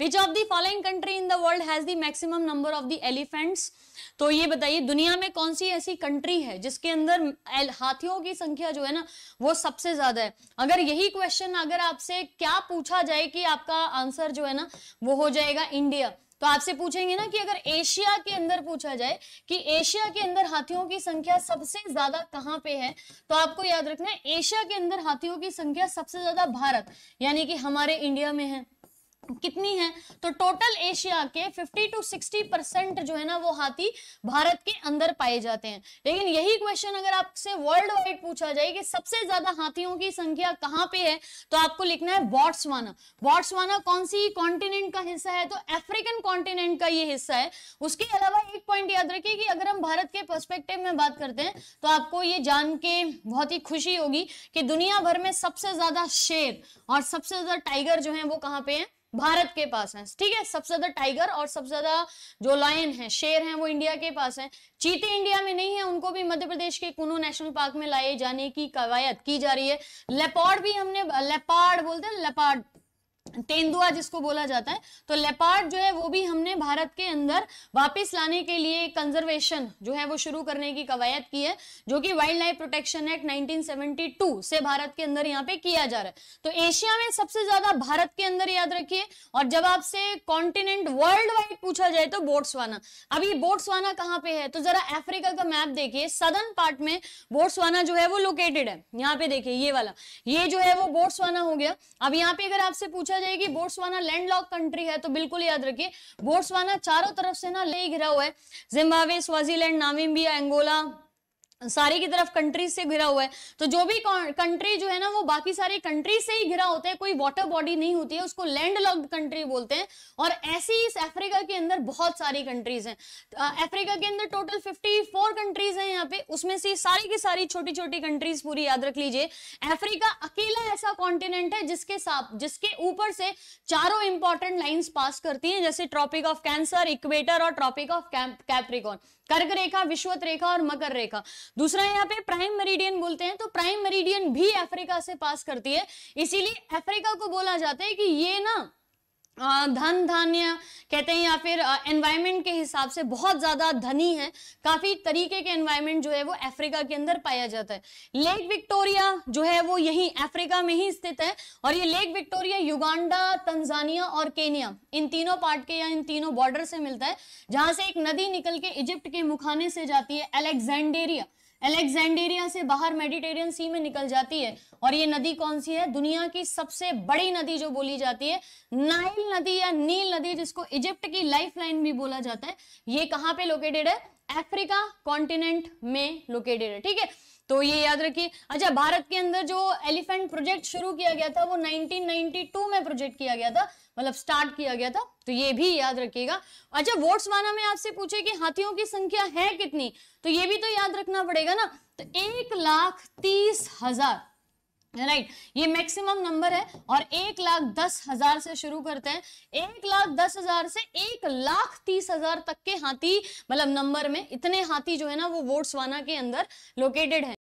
Which of the following country in the world has the maximum number of the elephants तो ये बताइए दुनिया में कौन सी ऐसी कंट्री है जिसके अंदर हाथियों की संख्या जो है ना वो सबसे ज्यादा है अगर यही क्वेश्चन अगर आपसे क्या पूछा जाए कि आपका आंसर जो है ना वो हो जाएगा इंडिया तो आपसे पूछेंगे ना कि अगर एशिया के अंदर पूछा जाए कि एशिया के अंदर हाथियों की संख्या सबसे ज्यादा कहाँ पे है तो आपको याद रखना है एशिया के अंदर हाथियों की संख्या सबसे ज्यादा भारत यानी कि हमारे इंडिया में है कितनी है तो टोटल एशिया के 50 टू 60 परसेंट जो है ना वो हाथी भारत के अंदर पाए जाते हैं लेकिन यही क्वेश्चन अगर आपसे वर्ल्ड वाइड पूछा जाए कि सबसे ज्यादा हाथियों की संख्या कहाँ पे है तो आपको लिखना है बॉट्सवाना बॉट्सवाना कौन सी कॉन्टिनेंट का हिस्सा है तो अफ्रीकन कॉन्टिनेंट का ये हिस्सा है उसके अलावा एक पॉइंट याद रखिए कि अगर हम भारत के परस्पेक्टिव में बात करते हैं तो आपको ये जान के बहुत ही खुशी होगी कि दुनिया भर में सबसे ज्यादा शेर और सबसे ज्यादा टाइगर जो है वो कहाँ पे है भारत के पास है ठीक है सबसे ज्यादा टाइगर और सबसे ज्यादा जो लायन है शेर है वो इंडिया के पास है चीते इंडिया में नहीं है उनको भी मध्य प्रदेश के कुनो नेशनल पार्क में लाए जाने की कवायद की जा रही है लेपॉड भी हमने लेपाड़ बोलते हैं लेपाड़ तेंदुआ जिसको बोला जाता है तो लेपार्ड जो है वो भी हमने भारत के अंदर वापस लाने के लिए कंजर्वेशन जो है वो शुरू करने की कवायद की है जो कि वाइल्ड लाइफ प्रोटेक्शन एक्ट 1972 से भारत के अंदर यहाँ पे किया जा रहा है तो एशिया में सबसे ज्यादा भारत के अंदर याद रखिए और जब आपसे कॉन्टिनेंट वर्ल्ड वाइड पूछा जाए तो बोट्सवाना अभी बोट्सवाना कहाँ पे है तो जरा अफ्रीका का मैप देखिए सदर्न पार्ट में बोट्सवाना जो है वो लोकेटेड है यहाँ पे देखिए ये वाला ये जो है वो बोट्सवाना हो गया अब यहाँ पे अगर आपसे पूछा जाएगी बोर्सवाना लैंडलॉक कंट्री है तो बिल्कुल याद रखिए बोर्सवाना चारों तरफ से ना ले घिरा हुआ है जिम्बावे स्वाजीलैंड नामिबिया एंगोला सारी की तरफ कंट्री से घिरा हुआ है तो जो भी कंट्री जो है ना वो बाकी सारी कंट्री से ही घिरा होता है कोई वाटर बॉडी नहीं होती है उसको लैंड लॉक्ड कंट्री बोलते हैं और ऐसी इस अफ्रीका के अंदर बहुत सारी कंट्रीज हैं अफ्रीका के अंदर टोटल 54 कंट्रीज हैं यहाँ पे उसमें से सारी की सारी छोटी छोटी कंट्रीज पूरी याद रख लीजिए अफ्रीका अकेला ऐसा कॉन्टिनेंट है जिसके साथ जिसके ऊपर से चारों इंपॉर्टेंट लाइन्स पास करती हैं जैसे ट्रॉपिक ऑफ कैंसर इक्वेटर और ट्रॉपिक ऑफ कैप्रिकॉन कर्क रेखा विश्वत रेखा और मकर रेखा दूसरा यहाँ पे प्राइम मेरिडियन बोलते हैं तो प्राइम मेरिडियन भी अफ्रीका से पास करती है इसीलिए अफ्रीका को बोला जाता है कि ये ना धन धान्य कहते हैं या फिर एनवायरनमेंट के हिसाब से बहुत ज्यादा धनी है काफी तरीके के एनवायरनमेंट जो है वो अफ्रीका के अंदर पाया जाता है लेक विक्टोरिया जो है वो यही अफ्रीका में ही स्थित है और ये लेक विक्टोरिया युगांडा तंजानिया और केनिया इन तीनों पार्ट के या इन तीनों बॉर्डर से मिलता है जहां से एक नदी निकल के इजिप्ट के मुखाने से जाती है अलेक्जेंडेरिया अलेक्जेंडेरिया से बाहर मेडिटेरियन सी में निकल जाती है और ये नदी कौन सी है दुनिया की सबसे बड़ी नदी जो बोली जाती है नाइल नदी या नील नदी जिसको इजिप्ट की लाइफ लाइन भी बोला जाता है ये कहाँ पे लोकेटेड है अफ्रीका कॉन्टिनेंट में लोकेटेड है ठीक है तो ये याद रखिए अच्छा भारत के अंदर जो एलिफेंट प्रोजेक्ट शुरू किया गया था वो 1992 में प्रोजेक्ट किया गया था मतलब स्टार्ट किया गया था तो ये भी याद रखिएगा अच्छा वोट्स वाना में आपसे पूछे कि हाथियों की संख्या है कितनी तो ये भी तो याद रखना पड़ेगा ना तो एक लाख तीस हजार राइट right. ये मैक्सिमम नंबर है और एक लाख दस हजार से शुरू करते हैं एक लाख दस हजार से एक लाख तीस हजार तक के हाथी मतलब नंबर में इतने हाथी जो है ना वो वोट्सवाना के अंदर लोकेटेड है